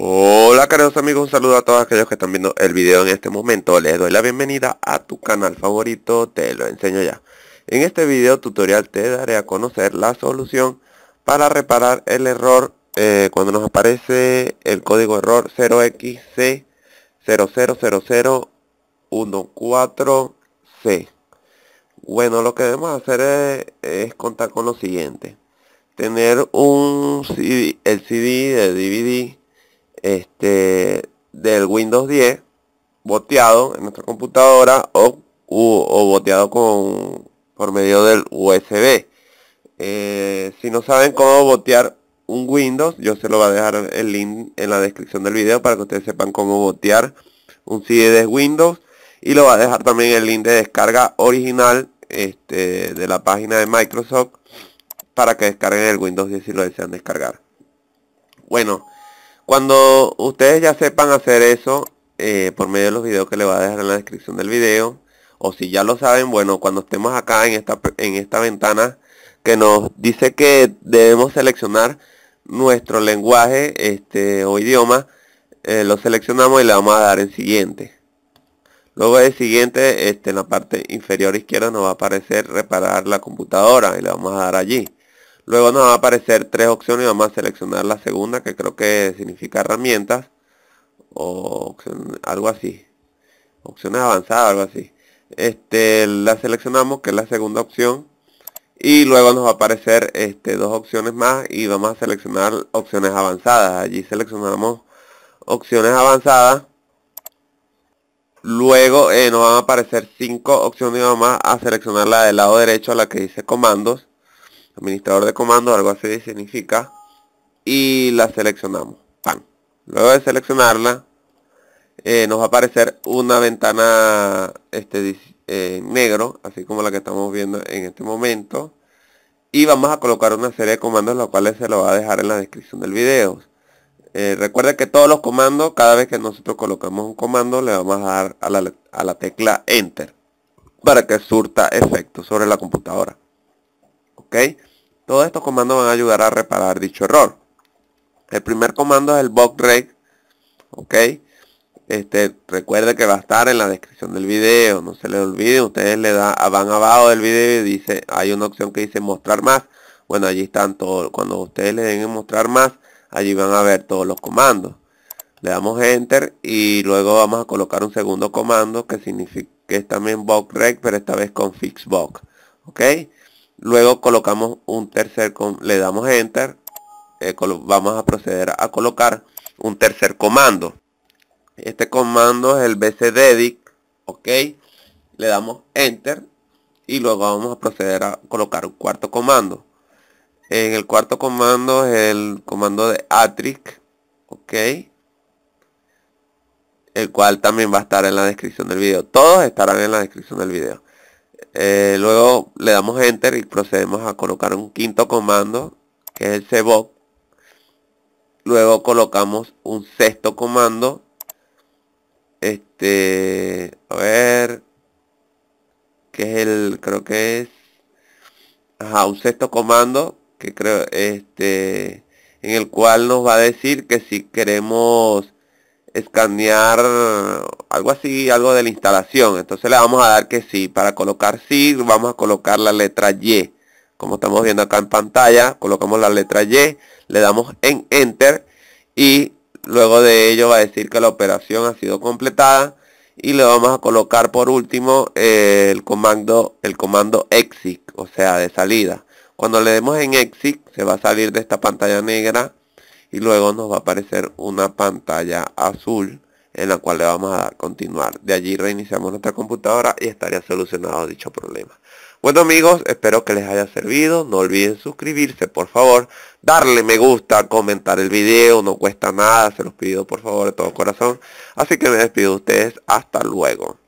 Hola queridos amigos, un saludo a todos aquellos que están viendo el video en este momento. Les doy la bienvenida a tu canal favorito, te lo enseño ya. En este video tutorial te daré a conocer la solución para reparar el error eh, cuando nos aparece el código error 0xc000014c. Bueno, lo que debemos hacer es, contar con lo siguiente. Tener un el CD, de DVD este, del Windows 10 boteado en nuestra computadora o, o boteado con, por medio del USB. Eh, si no saben cómo botear un Windows, yo se lo voy a dejar el link en la descripción del vídeo para que ustedes sepan cómo botear un CD de Windows y lo va a dejar también el link de descarga original este, de la página de Microsoft para que descarguen el Windows 10 si lo desean descargar. Bueno, cuando ustedes ya sepan hacer eso, eh, por medio de los videos que le voy a dejar en la descripción del video, o si ya lo saben, bueno, cuando estemos acá en esta, en esta ventana que nos dice que debemos seleccionar nuestro lenguaje este, o idioma, eh, lo seleccionamos y le vamos a dar en siguiente. Luego de siguiente, este, en la parte inferior izquierda nos va a aparecer reparar la computadora y le vamos a dar allí. Luego nos va a aparecer tres opciones y vamos a seleccionar la segunda que creo que significa herramientas o algo así. Opciones avanzadas, algo así. Este, la seleccionamos que es la segunda opción y luego nos va a aparecer este, dos opciones más y vamos a seleccionar opciones avanzadas. Allí seleccionamos opciones avanzadas. Luego eh, nos van a aparecer cinco opciones y vamos a seleccionar la del lado derecho, la que dice comandos administrador de comando, algo así significa, y la seleccionamos. Luego de seleccionarla, eh, nos va a aparecer una ventana este, eh, negro, así como la que estamos viendo en este momento. Y vamos a colocar una serie de comandos, los cuales se lo va a dejar en la descripción del video. Eh, recuerda que todos los comandos, cada vez que nosotros colocamos un comando, le vamos a dar a la, a la tecla Enter para que surta efecto sobre la computadora. ¿Ok? Todos estos comandos van a ayudar a reparar dicho error. El primer comando es el bug reg. Ok. Este, recuerde que va a estar en la descripción del video. No se le olvide. Ustedes le da, van abajo del video y dice, hay una opción que dice mostrar más. Bueno, allí están todos. Cuando ustedes le den en mostrar más, allí van a ver todos los comandos. Le damos enter y luego vamos a colocar un segundo comando que significa que es también bug reg, pero esta vez con fixbox. ¿Ok? luego colocamos un tercer le damos enter eh, vamos a proceder a colocar un tercer comando este comando es el bcdedic ok le damos enter y luego vamos a proceder a colocar un cuarto comando en el cuarto comando es el comando de atric ok el cual también va a estar en la descripción del video todos estarán en la descripción del video eh, luego le damos enter y procedemos a colocar un quinto comando que es el cebo Luego colocamos un sexto comando. Este, a ver, que es el, creo que es, ajá, un sexto comando que creo, este, en el cual nos va a decir que si queremos escanear algo así, algo de la instalación. Entonces le vamos a dar que sí. Para colocar sí, vamos a colocar la letra Y. Como estamos viendo acá en pantalla, colocamos la letra Y, le damos en Enter y luego de ello va a decir que la operación ha sido completada y le vamos a colocar por último eh, el comando el comando exit, o sea, de salida. Cuando le demos en exit se va a salir de esta pantalla negra y luego nos va a aparecer una pantalla azul en la cual le vamos a dar continuar. De allí reiniciamos nuestra computadora y estaría solucionado dicho problema. Bueno amigos, espero que les haya servido. No olviden suscribirse, por favor. Darle me gusta, comentar el video, no cuesta nada. Se los pido por favor de todo corazón. Así que me despido de ustedes. Hasta luego.